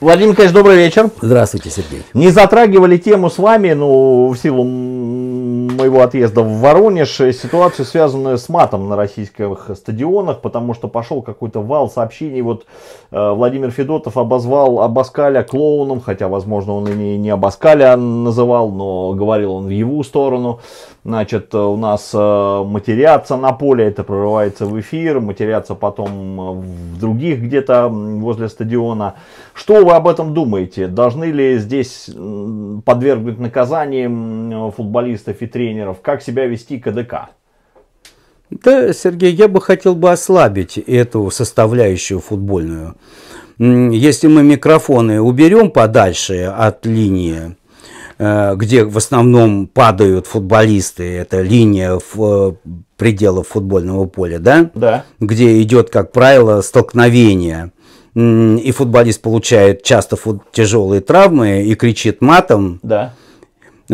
Владимир Николаевич, добрый вечер. Здравствуйте, Сергей. Не затрагивали тему с вами, ну, в силу моего отъезда в Воронеж э, ситуацию, связанную с матом на российских стадионах, потому что пошел какой-то вал сообщений. Вот э, Владимир Федотов обозвал Абаскаля клоуном, хотя, возможно, он и не, не Абаскаля называл, но говорил он в его сторону. Значит, э, у нас э, матерятся на поле, это прорывается в эфир, матерятся потом э, в других где-то возле стадиона. Что вы об этом думаете? Должны ли здесь подвергнуть наказанием футболистов и тренеров? тренеров, как себя вести КДК? Да, Сергей, я бы хотел бы ослабить эту составляющую футбольную. Если мы микрофоны уберем подальше от линии, э, где в основном падают футболисты, это линия в э, пределов футбольного поля, да? Да. Где идет, как правило, столкновение. И футболист получает часто фут тяжелые травмы и кричит матом. Да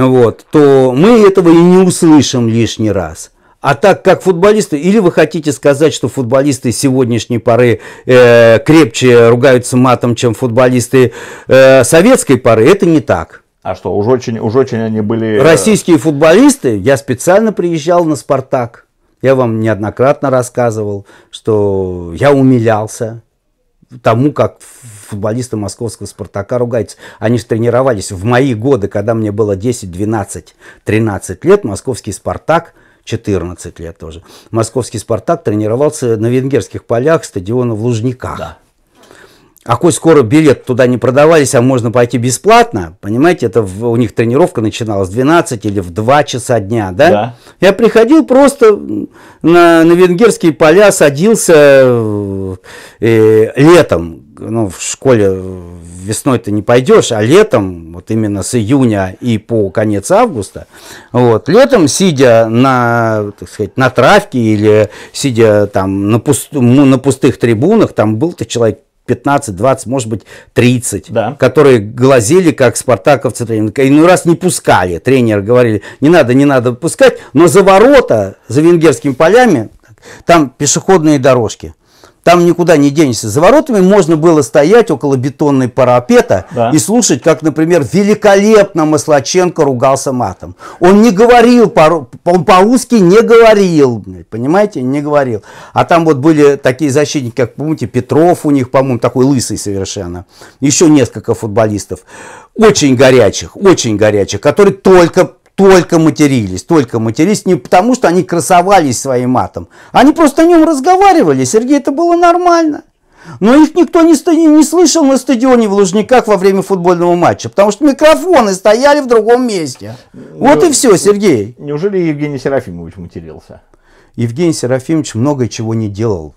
вот, то мы этого и не услышим лишний раз. А так как футболисты, или вы хотите сказать, что футболисты сегодняшней поры э, крепче ругаются матом, чем футболисты э, советской поры, это не так. А что, уж очень, уж очень они были... Э, Российские футболисты, я специально приезжал на «Спартак». Я вам неоднократно рассказывал, что я умилялся тому, как футболисты московского «Спартака» ругаются. Они же тренировались в мои годы, когда мне было 10, 12, 13 лет. Московский «Спартак» 14 лет тоже. Московский «Спартак» тренировался на венгерских полях стадиона в Лужниках. Да. А коль скоро билет туда не продавались, а можно пойти бесплатно, понимаете, это в, у них тренировка начиналась в 12 или в 2 часа дня, да? да. Я приходил просто на, на венгерские поля, садился э, летом, ну, в школе весной ты не пойдешь, а летом, вот именно с июня и по конец августа, вот, летом, сидя на, так сказать, на травке или сидя там на, пуст, ну, на пустых трибунах, там был-то человек 15, 20, может быть, 30, да. которые глазели, как спартаковцы тренинга. И ну раз не пускали, тренер говорили, не надо, не надо пускать, но за ворота, за венгерскими полями, там пешеходные дорожки. Там никуда не денешься. За воротами можно было стоять около бетонной парапета да. и слушать, как, например, великолепно Маслаченко ругался матом. Он не говорил, он по узки не говорил, понимаете, не говорил. А там вот были такие защитники, как, помните, Петров у них, по-моему, такой лысый совершенно. Еще несколько футболистов. Очень горячих, очень горячих, которые только только матерились, только матерились, не потому что они красовались своим матом, они просто о нем разговаривали, Сергей, это было нормально. Но их никто не, не слышал на стадионе в Лужниках во время футбольного матча, потому что микрофоны стояли в другом месте. Вот и все, Сергей. Неужели Евгений Серафимович матерился? Евгений Серафимович много чего не делал,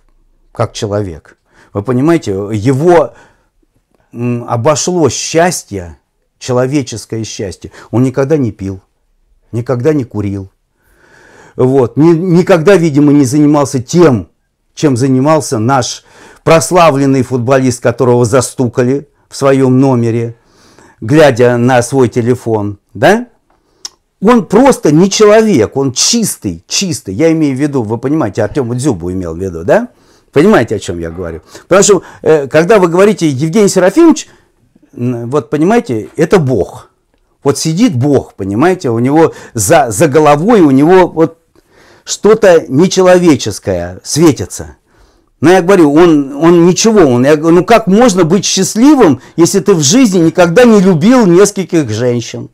как человек. Вы понимаете, его обошло счастье, человеческое счастье. Он никогда не пил никогда не курил. Вот. Ни, никогда, видимо, не занимался тем, чем занимался наш прославленный футболист, которого застукали в своем номере, глядя на свой телефон, да? Он просто не человек, он чистый, чистый. Я имею в виду, вы понимаете, Артема Дзюбу имел в виду, да? Понимаете, о чем я говорю? Потому что, э, когда вы говорите Евгений Серафимович, вот понимаете, это Бог. Вот сидит Бог, понимаете, у него за, за головой, у него вот что-то нечеловеческое светится. Но ну, я говорю, он, он ничего, он, я говорю, ну как можно быть счастливым, если ты в жизни никогда не любил нескольких женщин?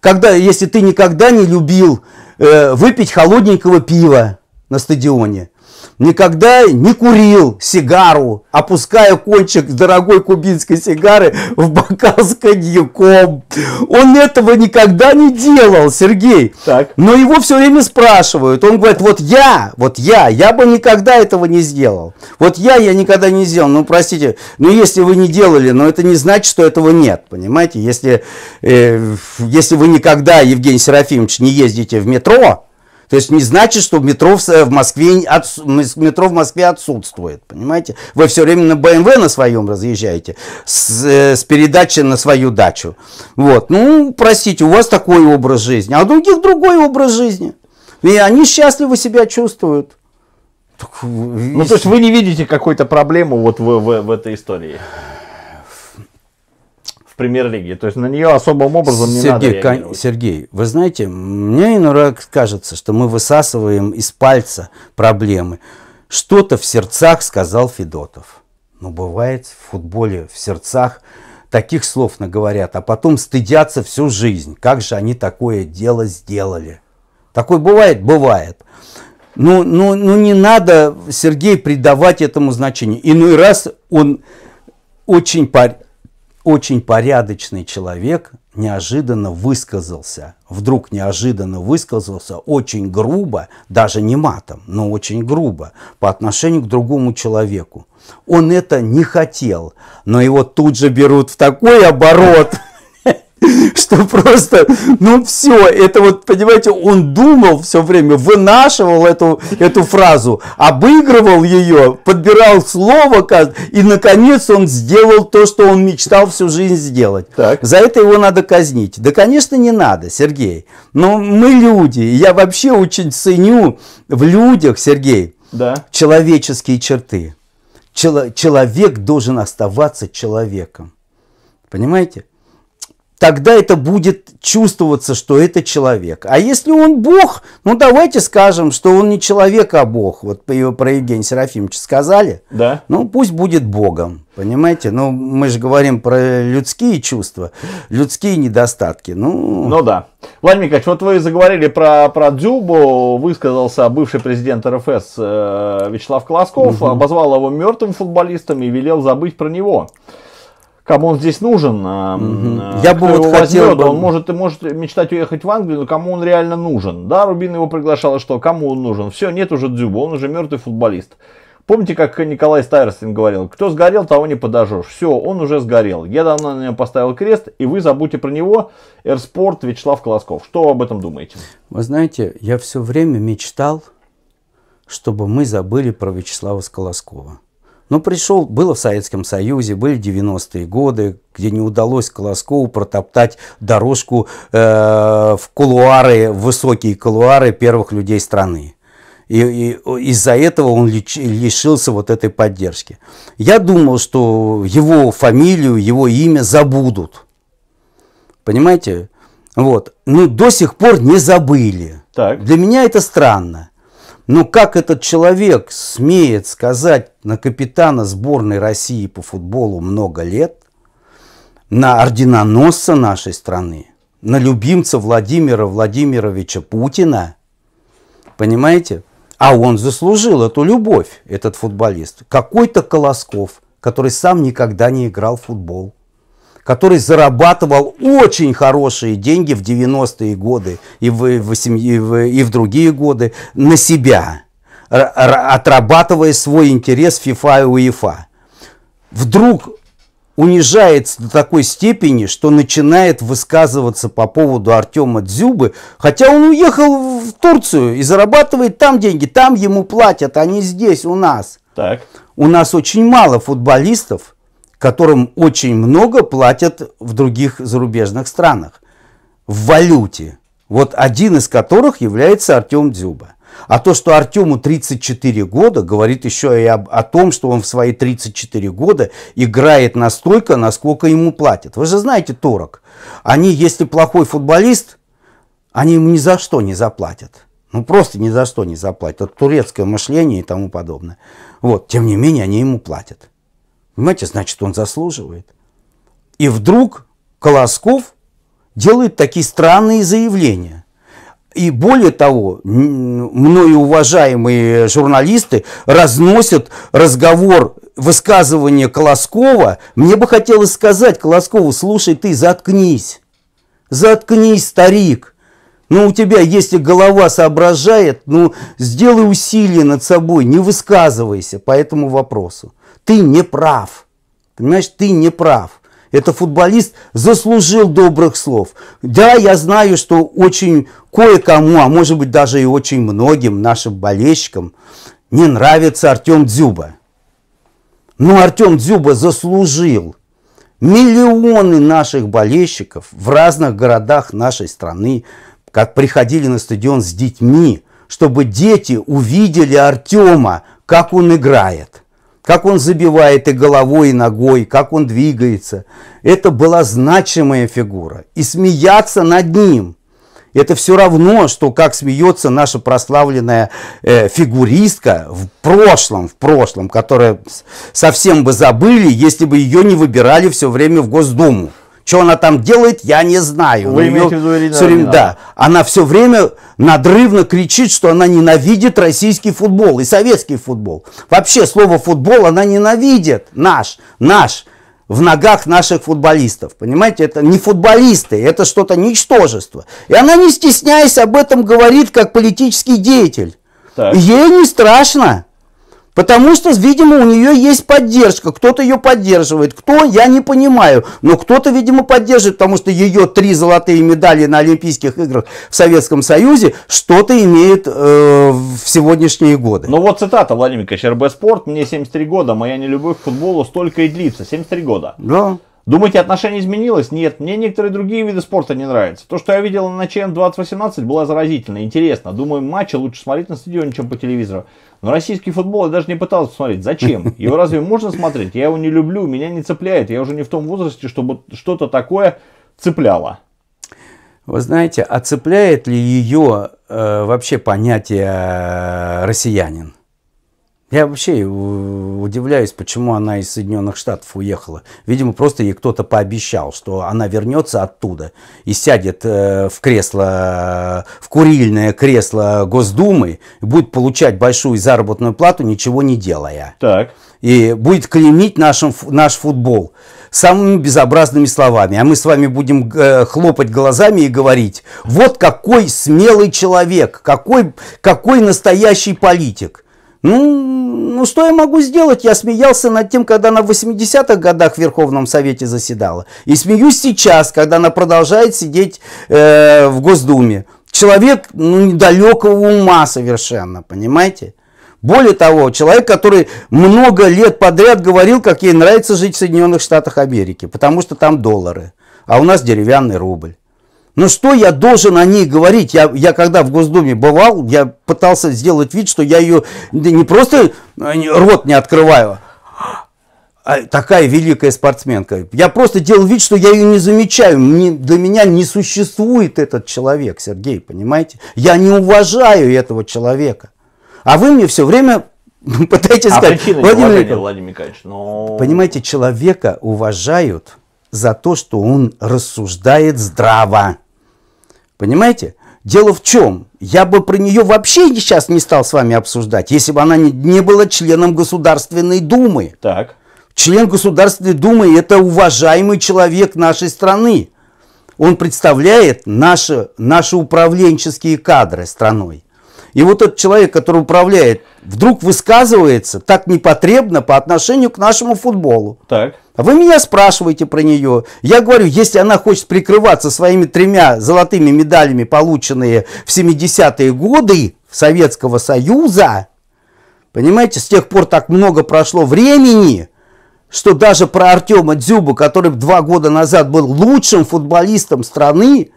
Когда, если ты никогда не любил э, выпить холодненького пива на стадионе – никогда не курил сигару, опуская кончик дорогой кубинской сигары в бокал с коньяком. Он этого никогда не делал, Сергей. Так. Но его все время спрашивают. Он говорит, вот я, вот я, я бы никогда этого не сделал. Вот я, я никогда не сделал. Ну, простите, ну, если вы не делали, но это не значит, что этого нет, понимаете? Если, э, если вы никогда, Евгений Серафимович, не ездите в метро, то есть не значит, что метро в э, Москве, отс... метро в Москве отсутствует, понимаете? Вы все время на BMW на своем разъезжаете, с, э, с передачи на свою дачу. Вот, ну, простите, у вас такой образ жизни, а у других другой образ жизни. И они счастливо себя чувствуют. Ну, то есть вы не видите какой-то проблемы вот в, в, в этой истории? премьер-лиге. То есть на нее особым образом Сергей, не надо реагировать. Кон... Сергей, вы знаете, мне иногда кажется, что мы высасываем из пальца проблемы. Что-то в сердцах сказал Федотов. Но ну, бывает в футболе в сердцах таких слов наговорят, а потом стыдятся всю жизнь. Как же они такое дело сделали? Такое бывает? Бывает. Ну, ну, ну не надо, Сергей, придавать этому значение. Иной раз он очень парень очень порядочный человек неожиданно высказался, вдруг неожиданно высказался очень грубо, даже не матом, но очень грубо по отношению к другому человеку. Он это не хотел, но его тут же берут в такой оборот – что просто, ну все, это вот, понимаете, он думал все время, вынашивал эту, эту фразу, обыгрывал ее, подбирал слово, и наконец он сделал то, что он мечтал всю жизнь сделать. Так. За это его надо казнить. Да, конечно, не надо, Сергей. Но мы люди, я вообще очень ценю в людях, Сергей, да. человеческие черты. Чело- человек должен оставаться человеком. Понимаете? тогда это будет чувствоваться, что это человек. А если он Бог, ну давайте скажем, что он не человек, а Бог. Вот про Евгения Серафимовича сказали. Да. Ну пусть будет Богом, понимаете? Ну мы же говорим про людские чувства, людские недостатки. Ну, ну да. Владимир Николаевич, вот вы заговорили про, про Дзюбу, высказался бывший президент РФС э, Вячеслав Колосков, угу. обозвал его мертвым футболистом и велел забыть про него кому он здесь нужен. Угу. Я бы вот его хотел бы... Он может, может мечтать уехать в Англию, но кому он реально нужен. Да, Рубин его приглашал, и а что? Кому он нужен? Все, нет уже Дзюба, он уже мертвый футболист. Помните, как Николай Стайерстин говорил, кто сгорел, того не подожжешь. Все, он уже сгорел. Я давно на него поставил крест, и вы забудьте про него. Эрспорт Вячеслав Колосков. Что вы об этом думаете? Вы знаете, я все время мечтал, чтобы мы забыли про Вячеслава Сколоскова. Но пришел, было в Советском Союзе, были 90-е годы, где не удалось Колоскову протоптать дорожку э, в кулуары, в высокие кулуары первых людей страны. И, и из-за этого он лишился вот этой поддержки. Я думал, что его фамилию, его имя забудут. Понимаете? Вот. Но ну, до сих пор не забыли. Так. Для меня это странно. Но ну, как этот человек смеет сказать на капитана сборной России по футболу много лет, на орденоносца нашей страны, на любимца Владимира Владимировича Путина, понимаете? А он заслужил эту любовь, этот футболист. Какой-то Колосков, который сам никогда не играл в футбол который зарабатывал очень хорошие деньги в 90-е годы и в, и, в, и, в, и в другие годы на себя, отрабатывая свой интерес FIFA и UEFA. Вдруг унижается до такой степени, что начинает высказываться по поводу Артема Дзюбы, хотя он уехал в Турцию и зарабатывает там деньги, там ему платят, а не здесь у нас. Так. У нас очень мало футболистов, которым очень много платят в других зарубежных странах, в валюте. Вот один из которых является Артем Дзюба. А то, что Артему 34 года, говорит еще и об, о том, что он в свои 34 года играет настолько, насколько ему платят. Вы же знаете турок. Они, если плохой футболист, они ему ни за что не заплатят. Ну, просто ни за что не заплатят. Это турецкое мышление и тому подобное. Вот, тем не менее, они ему платят. Понимаете, значит, он заслуживает. И вдруг Колосков делает такие странные заявления. И более того, мною уважаемые журналисты разносят разговор, высказывание Колоскова. Мне бы хотелось сказать Колоскову, слушай, ты заткнись. Заткнись, старик. Ну, у тебя, если голова соображает, ну, сделай усилие над собой, не высказывайся по этому вопросу ты не прав. Понимаешь, ты не прав. Это футболист заслужил добрых слов. Да, я знаю, что очень кое-кому, а может быть даже и очень многим нашим болельщикам не нравится Артем Дзюба. Но ну, Артем Дзюба заслужил. Миллионы наших болельщиков в разных городах нашей страны, как приходили на стадион с детьми, чтобы дети увидели Артема, как он играет – как он забивает и головой, и ногой, как он двигается. Это была значимая фигура. И смеяться над ним. Это все равно, что как смеется наша прославленная э, фигуристка в прошлом, в прошлом, которая совсем бы забыли, если бы ее не выбирали все время в Госдуму. Что она там делает, я не знаю. Вы имеете в виду Ирина все время, Да. Она все время надрывно кричит, что она ненавидит российский футбол и советский футбол. Вообще слово футбол она ненавидит. Наш, наш в ногах наших футболистов. Понимаете, это не футболисты, это что-то ничтожество. И она, не стесняясь, об этом говорит как политический деятель. Так. Ей не страшно. Потому что, видимо, у нее есть поддержка. Кто-то ее поддерживает. Кто, я не понимаю. Но кто-то, видимо, поддерживает, потому что ее три золотые медали на Олимпийских играх в Советском Союзе что-то имеет э, в сегодняшние годы. Ну вот цитата Владимир Кочербе Спорт. Мне 73 года, а моя нелюбовь к футболу столько и длится. 73 года. Да. Думаете, отношение изменилось? Нет. Мне некоторые другие виды спорта не нравятся. То, что я видел на ЧМ 2018, было заразительно, интересно. Думаю, матчи лучше смотреть на стадионе, чем по телевизору. Но российский футбол я даже не пытался посмотреть. Зачем? Его разве можно смотреть? Я его не люблю, меня не цепляет. Я уже не в том возрасте, чтобы что-то такое цепляло. Вы знаете, а цепляет ли ее э, вообще понятие э, россиянин? Я вообще э, удивляюсь, почему она из Соединенных Штатов уехала. Видимо, просто ей кто-то пообещал, что она вернется оттуда и сядет э, в кресло, в курильное кресло Госдумы, и будет получать большую заработную плату, ничего не делая. Так. И будет клеймить нашим, наш футбол самыми безобразными словами. А мы с вами будем э, хлопать глазами и говорить, вот какой смелый человек, какой, какой настоящий политик. Ну, ну что я могу сделать? Я смеялся над тем, когда она в 80-х годах в Верховном Совете заседала. И смеюсь сейчас, когда она продолжает сидеть э, в Госдуме. Человек ну, недалекого ума совершенно, понимаете? Более того, человек, который много лет подряд говорил, как ей нравится жить в Соединенных Штатах Америки, потому что там доллары, а у нас деревянный рубль. Но что я должен о ней говорить? Я, я когда в Госдуме бывал, я пытался сделать вид, что я ее не просто э, рот не открываю, а такая великая спортсменка. Я просто делал вид, что я ее не замечаю. Мне, для меня не существует этот человек, Сергей, понимаете? Я не уважаю этого человека. А вы мне все время пытаетесь а сказать... Владимир, Николаевич, Владимир Николаевич, но... Ну, понимаете, человека уважают за то, что он рассуждает здраво. Понимаете? Дело в чем? Я бы про нее вообще сейчас не стал с вами обсуждать, если бы она не, не была членом Государственной Думы. Так. Член Государственной Думы – это уважаемый человек нашей страны. Он представляет наши, наши управленческие кадры страной. И вот этот человек, который управляет, вдруг высказывается так непотребно по отношению к нашему футболу. Так. А вы меня спрашиваете про нее. Я говорю, если она хочет прикрываться своими тремя золотыми медалями, полученные в 70-е годы Советского Союза, понимаете, с тех пор так много прошло времени, что даже про Артема Дзюбу, который два года назад был лучшим футболистом страны,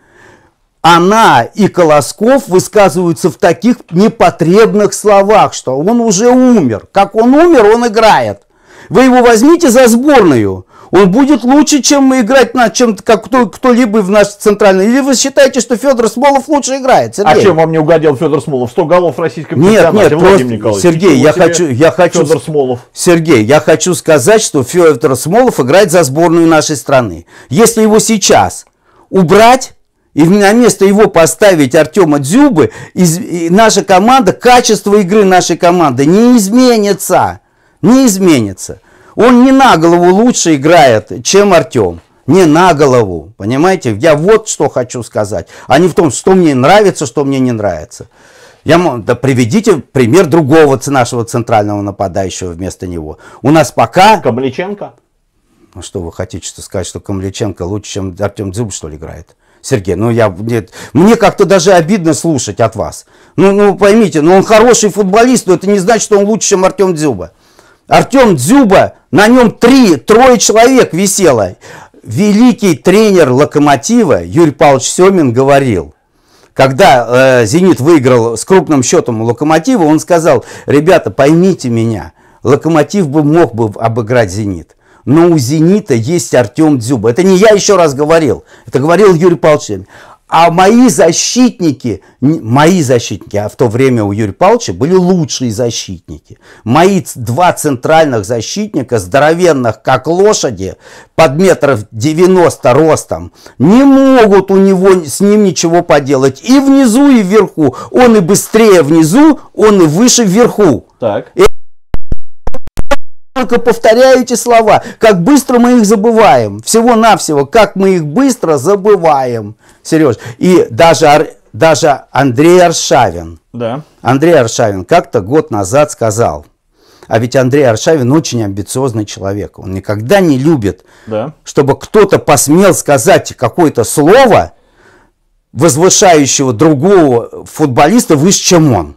она и Колосков высказываются в таких непотребных словах, что он уже умер. Как он умер, он играет. Вы его возьмите за сборную. Он будет лучше, чем мы играть на чем как кто, кто-либо в нашей центральной. Или вы считаете, что Федор Смолов лучше играет? А Сергей? А чем вам не угодил Федор Смолов? 100 голов в российском нет, нет, Владимир просто, Николаевич. Сергей, я хочу, я хочу... Федор Смолов. Сергей, я хочу сказать, что Федор Смолов играет за сборную нашей страны. Если его сейчас убрать, и на место его поставить Артема Дзюбы, из, наша команда, качество игры нашей команды не изменится. Не изменится. Он не на голову лучше играет, чем Артем. Не на голову. Понимаете? Я вот что хочу сказать. А не в том, что мне нравится, что мне не нравится. Я, да приведите пример другого нашего центрального нападающего вместо него. У нас пока... Камличенко? Ну что, вы хотите что сказать, что Камличенко лучше, чем Артем Дзюб, что ли, играет? Сергей, ну я, нет, мне как-то даже обидно слушать от вас. Ну, ну поймите, ну он хороший футболист, но это не значит, что он лучше, чем Артем Дзюба. Артем Дзюба, на нем три, трое человек висело. Великий тренер «Локомотива» Юрий Павлович Семин говорил, когда э, «Зенит» выиграл с крупным счетом у «Локомотива», он сказал, ребята, поймите меня, «Локомотив» бы мог бы обыграть «Зенит» но у «Зенита» есть Артем Дзюба. Это не я еще раз говорил, это говорил Юрий Павлович. А мои защитники, мои защитники, а в то время у Юрия Павловича были лучшие защитники. Мои два центральных защитника, здоровенных, как лошади, под метров 90 ростом, не могут у него с ним ничего поделать. И внизу, и вверху. Он и быстрее внизу, он и выше вверху. Так. Э, только повторяю эти слова, как быстро мы их забываем. Всего-навсего, как мы их быстро забываем. Сереж, и даже, даже Андрей Аршавин. Да. Андрей Аршавин как-то год назад сказал, а ведь Андрей Аршавин очень амбициозный человек. Он никогда не любит, да. чтобы кто-то посмел сказать какое-то слово, возвышающего другого футболиста выше, чем он.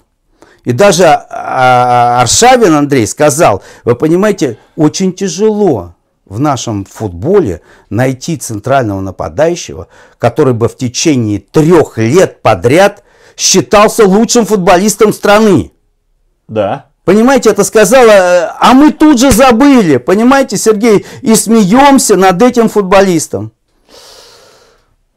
И даже а, а, Аршавин Андрей сказал, вы понимаете, очень тяжело в нашем футболе найти центрального нападающего, который бы в течение трех лет подряд считался лучшим футболистом страны. Да. Понимаете, это сказала, э, а мы тут же забыли, понимаете, Сергей, и смеемся над этим футболистом.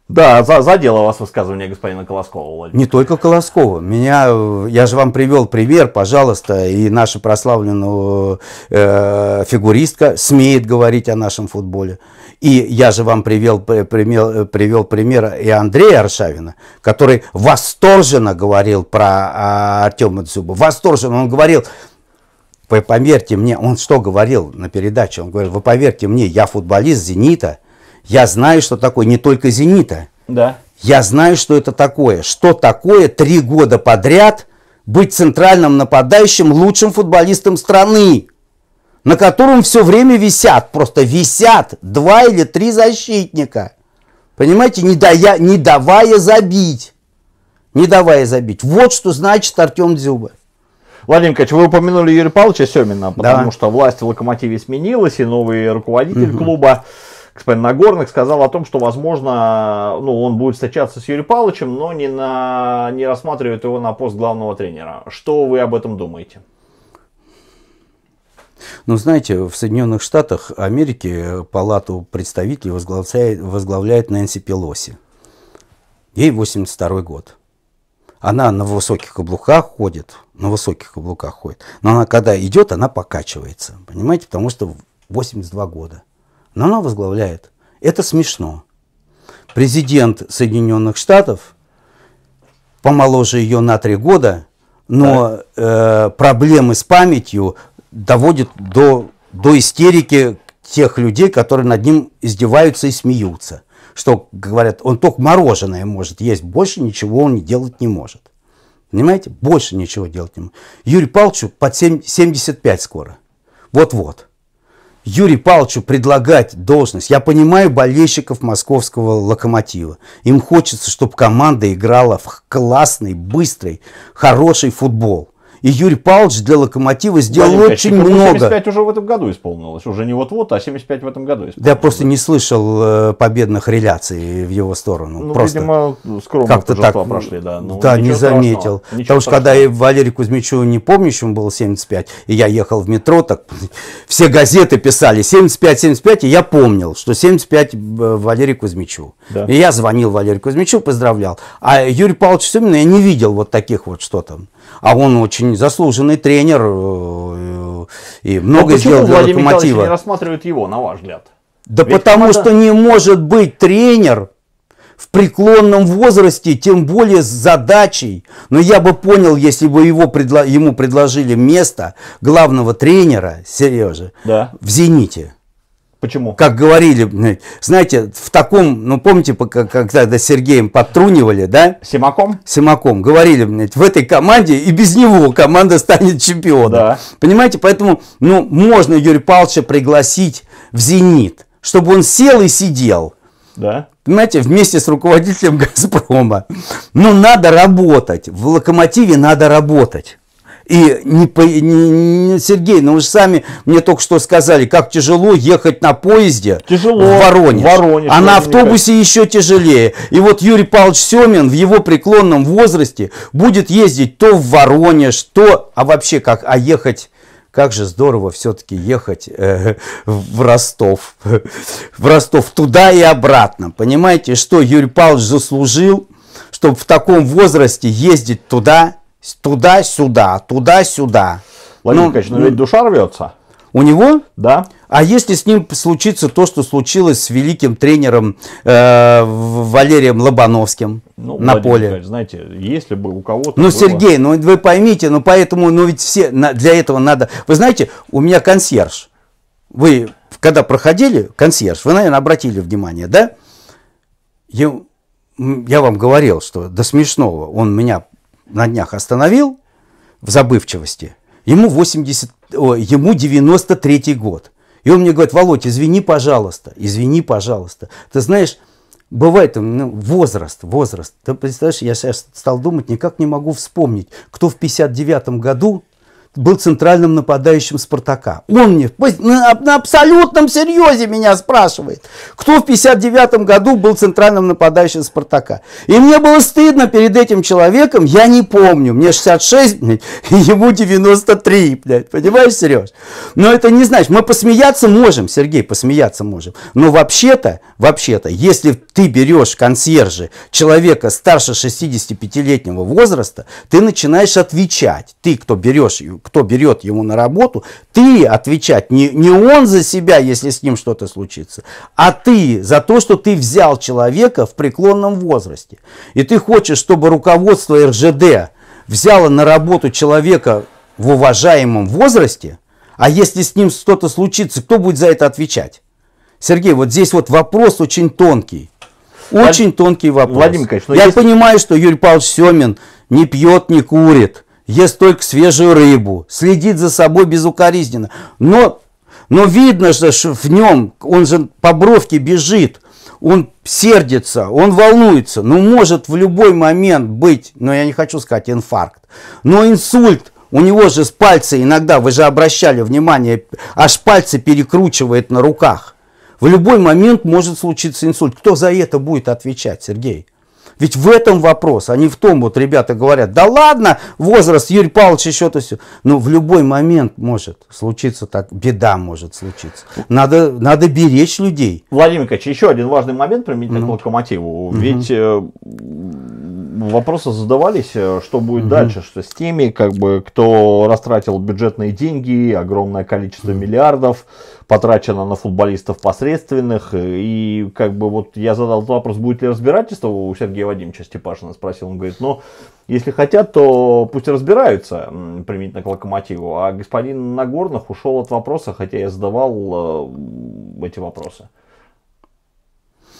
Да, за, задело вас высказывание господина Колоскова, Владимир. Не только Колоскова. Меня, э, я же вам привел пример, пожалуйста, и наша прославленная э, фигуристка смеет говорить о нашем футболе. И я же вам привел, пример, э, привел пример и Андрея Аршавина, который восторженно говорил про а, Артема Дзюба. Восторженно он говорил, вы поверьте мне, он что говорил на передаче? Он говорил, вы поверьте мне, я футболист «Зенита», я знаю, что такое не только «Зенита». Да. Я знаю, что это такое. Что такое три года подряд быть центральным нападающим, лучшим футболистом страны, на котором все время висят, просто висят два или три защитника. Понимаете, не, дая, не давая забить. Не давая забить. Вот что значит Артем Дзюба. Владимир Николаевич, вы упомянули Юрия Павловича Семина, потому да. что власть в «Локомотиве» сменилась, и новый руководитель угу. клуба господин Нагорных сказал о том, что, возможно, ну, он будет встречаться с Юрием Павловичем, но не, на, не рассматривает его на пост главного тренера. Что вы об этом думаете? Ну, знаете, в Соединенных Штатах Америки палату представителей возглавляет, возглавляет Нэнси Пелоси. Ей 82 год. Она на высоких каблуках ходит, на высоких каблуках ходит. Но она когда идет, она покачивается, понимаете, потому что 82 года но она возглавляет. Это смешно. Президент Соединенных Штатов помоложе ее на три года, но э, проблемы с памятью доводит до, до истерики тех людей, которые над ним издеваются и смеются. Что говорят, он только мороженое может есть, больше ничего он делать не может. Понимаете? Больше ничего делать не может. Юрий Павловичу под 7, 75 скоро. Вот-вот. Юрию Павловичу предлагать должность. Я понимаю болельщиков московского локомотива. Им хочется, чтобы команда играла в классный, быстрый, хороший футбол. И Юрий Павлович для «Локомотива» сделал Владимир очень ну, много. 75 уже в этом году исполнилось. Уже не вот-вот, а 75 в этом году исполнилось. Да я просто не слышал э, победных реляций в его сторону. Ну, просто видимо, скромно как-то так прошли. Да, ну, да не заметил. Потому страшного. что когда я Валерию Кузьмичу не помню, помнящему было 75, и я ехал в метро, так все газеты писали 75-75, и я помнил, что 75 Валерию Кузьмичу. Да. И я звонил Валерию Кузьмичу, поздравлял. А Юрий Павлович Семин я не видел вот таких вот что там. А он очень заслуженный тренер э, и много Но сделал для Владимир локомотива. не рассматривают его, на ваш взгляд? Да Ведь потому команда... что не может быть тренер в преклонном возрасте, тем более с задачей. Но я бы понял, если бы его предло... ему предложили место главного тренера, Сережи, да. в «Зените». Почему? Как говорили, знаете, в таком, ну помните, когда Сергеем подтрунивали, да? Симаком? Симаком. Говорили, в этой команде и без него команда станет чемпионом. Да. Понимаете, поэтому, ну, можно Юрия Павловича пригласить в «Зенит», чтобы он сел и сидел. Да. Понимаете, вместе с руководителем «Газпрома». Но ну, надо работать. В «Локомотиве» надо работать. И не, не, не, Сергей, ну вы же сами мне только что сказали, как тяжело ехать на поезде тяжело, в Воронеж. Воронеж а на автобусе никак. еще тяжелее. И вот Юрий Павлович Семин в его преклонном возрасте будет ездить то в Воронеж, то, а вообще как, а ехать как же здорово все-таки ехать э, в Ростов, в Ростов туда и обратно. Понимаете, что Юрий Павлович заслужил, чтобы в таком возрасте ездить туда Туда-сюда, туда-сюда. Владимир ну, но ну ведь душа рвется. У него? Да. А если с ним случится то, что случилось с великим тренером э, Валерием Лобановским ну, на Владимир поле? Николаевич, знаете, если бы у кого-то... Ну, было... Сергей, ну вы поймите, ну поэтому, ну ведь все, на, для этого надо... Вы знаете, у меня консьерж. Вы, когда проходили консьерж, вы, наверное, обратили внимание, да? Я, я вам говорил, что до смешного он меня на днях остановил в забывчивости. Ему, 80, о, ему 93 год. И он мне говорит, Володь, извини, пожалуйста, извини, пожалуйста. Ты знаешь, бывает ну, возраст, возраст. Ты представляешь, я сейчас стал думать, никак не могу вспомнить, кто в 59 году был центральным нападающим «Спартака». Он мне на, на абсолютном серьезе меня спрашивает, кто в 59 году был центральным нападающим «Спартака». И мне было стыдно перед этим человеком, я не помню, мне 66, блядь, ему 93, блядь, понимаешь, Сереж? Но это не значит, мы посмеяться можем, Сергей, посмеяться можем, но вообще-то, вообще-то, если ты берешь консьержи человека старше 65-летнего возраста, ты начинаешь отвечать, ты, кто берешь кто берет его на работу, ты отвечать. Не, не он за себя, если с ним что-то случится, а ты за то, что ты взял человека в преклонном возрасте. И ты хочешь, чтобы руководство РЖД взяло на работу человека в уважаемом возрасте, а если с ним что-то случится, кто будет за это отвечать? Сергей, вот здесь вот вопрос очень тонкий. Очень Влад... тонкий вопрос. Владимир Николаевич, я есть... понимаю, что Юрий Павлович Семин не пьет, не курит ест только свежую рыбу, следит за собой безукоризненно. Но, но видно, что в нем, он же по бровке бежит, он сердится, он волнуется. Ну, может в любой момент быть, но ну, я не хочу сказать инфаркт, но инсульт у него же с пальца иногда, вы же обращали внимание, аж пальцы перекручивает на руках. В любой момент может случиться инсульт. Кто за это будет отвечать, Сергей? Ведь в этом вопрос, а не в том, вот ребята говорят, да ладно, возраст, Юрий Павлович, еще то все. Но в любой момент может случиться так, беда может случиться. Надо, надо беречь людей. Владимир Ильич, еще один важный момент применительно ну. к локомотиву. Ведь угу вопросы задавались, э, что будет угу. дальше, что с теми, как бы, кто растратил бюджетные деньги, огромное количество угу. миллиардов потрачено на футболистов посредственных, э, и как бы вот я задал этот вопрос, будет ли разбирательство у Сергея Вадимовича Степашина, спросил, он говорит, ну, если хотят, то пусть разбираются, применительно к локомотиву, а господин Нагорных ушел от вопроса, хотя я задавал э, эти вопросы.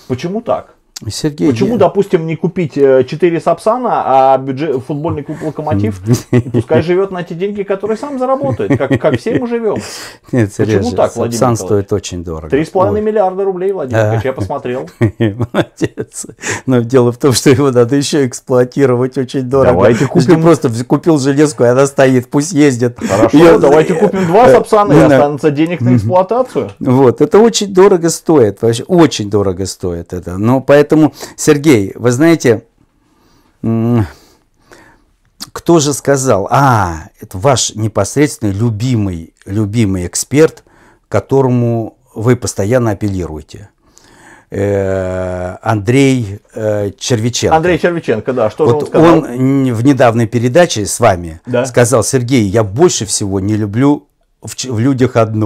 Почему так? Сергей, Почему, я... допустим, не купить 4 э, Сапсана, а бюджет, футбольный клуб Локомотив, пускай живет на те деньги, которые сам заработает, как, как все мы живем? Нет, Сережа, Почему так, Владимир Сапсан Николаевич? стоит очень дорого. 3,5 миллиарда рублей, Владимир Николаевич, я посмотрел. Молодец. Но дело в том, что его надо еще эксплуатировать очень дорого. Давайте купим. Ты просто купил железку, и она стоит, пусть ездит. Хорошо, я... давайте купим два э, Сапсана, и э, останется денег на эксплуатацию. Вот, это очень дорого стоит, вообще очень дорого стоит это. Но поэтому Поэтому, Сергей, вы знаете, кто же сказал? А, это ваш непосредственный любимый, любимый эксперт, которому вы постоянно апеллируете. Э, Андрей э, Червиченко. Андрей Червиченко, да. Что вот же он сказал? Он в недавней передаче с вами да? сказал, Сергей, я больше всего не люблю в, в людях одно.